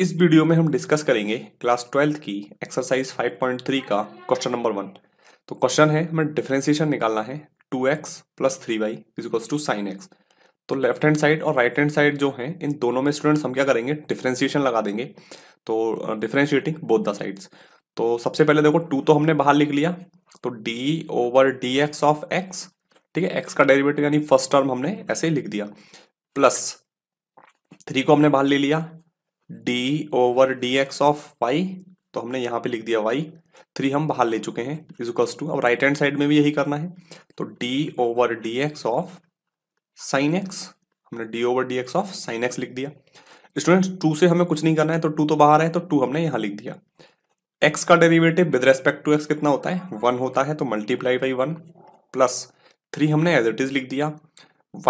इस वीडियो में हम डिस्कस करेंगे क्लास ट्वेल्थ की एक्सरसाइज 5.3 का क्वेश्चन नंबर वन तो क्वेश्चन है हमें डिफरेंशिएशन निकालना है 2x x plus three y equals to sine x तो लेफ्ट हैंड साइड और राइट हैंड साइड जो है इन दोनों में स्टूडेंट्स हम क्या करेंगे डिफरेंशिएशन लगा देंगे तो डिफरेंशिएटिंग बोथ द साइड्स तो सबसे पहले देखो टू तो हमने बाहर लिख लिया तो d over d of x ठीक है एक्स का डेरिवेटिव यानी फर्स्ट टर्म हमने ऐसे ही लिख दिया प्लस थ्री को हमने बाहर ले लिया d over d x of y तो हमने यहाँ पे लिख दिया वाई थ्री हम बाहर ले चुके हैं इजिकल्स टू अब राइट हैंड साइड में भी यही करना है तो d over d x of sine x हमने d over d x of sine x लिख दिया स्टूडेंट्स टू से हमें कुछ नहीं करना है तो टू तो बाहर है तो टू हमने यहाँ लिख दिया एक्स का derivative with respect to x कितना होता है वन होता है तो multiply by one plus three हमने एज इट इज लिख दिया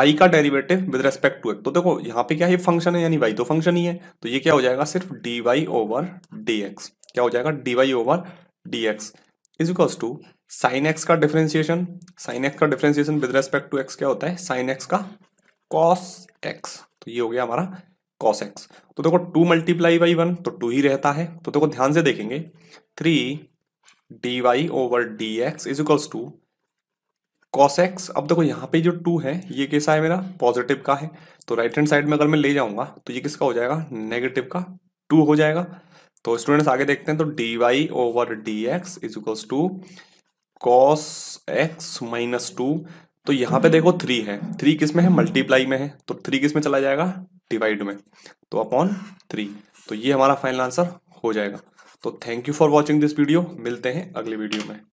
y का derivative with respect to x तो देखो यहाँ पे क्या है फंक्शन है यानी y तो फंक्शन ही है तो ये क्या हो जाएगा सिर्फ d y over d x क्या हो जाएगा d y over d x is equals to sine x का डिफ्रेंसिएशन साइन एक्स का differentiation with respect to x क्या होता है साइन एक्स का कॉस एक्स तो ये हो गया हमारा कॉस एक्स तो देखो टू मल्टीप्लाई बाई वन तो टू ही रहता है तो देखो ध्यान से देखेंगे three d y over d x is equals to cos x अब देखो यहाँ पे जो टू है ये कैसा है मेरा पॉजिटिव का है तो राइट हैंड साइड में अगर मैं ले जाऊंगा तो ये किसका हो जाएगा नेगेटिव का टू हो जाएगा तो स्टूडेंट्स आगे देखते हैं तो d y over d x is equals to cos x minus two तो यहाँ पे देखो थ्री है थ्री किस में है मल्टीप्लाई में है तो थ्री किस में चला जाएगा डिवाइड में तो अपॉन थ्री तो ये हमारा फाइनल आंसर हो जाएगा तो thank you for watching this video मिलते हैं अगले वीडियो में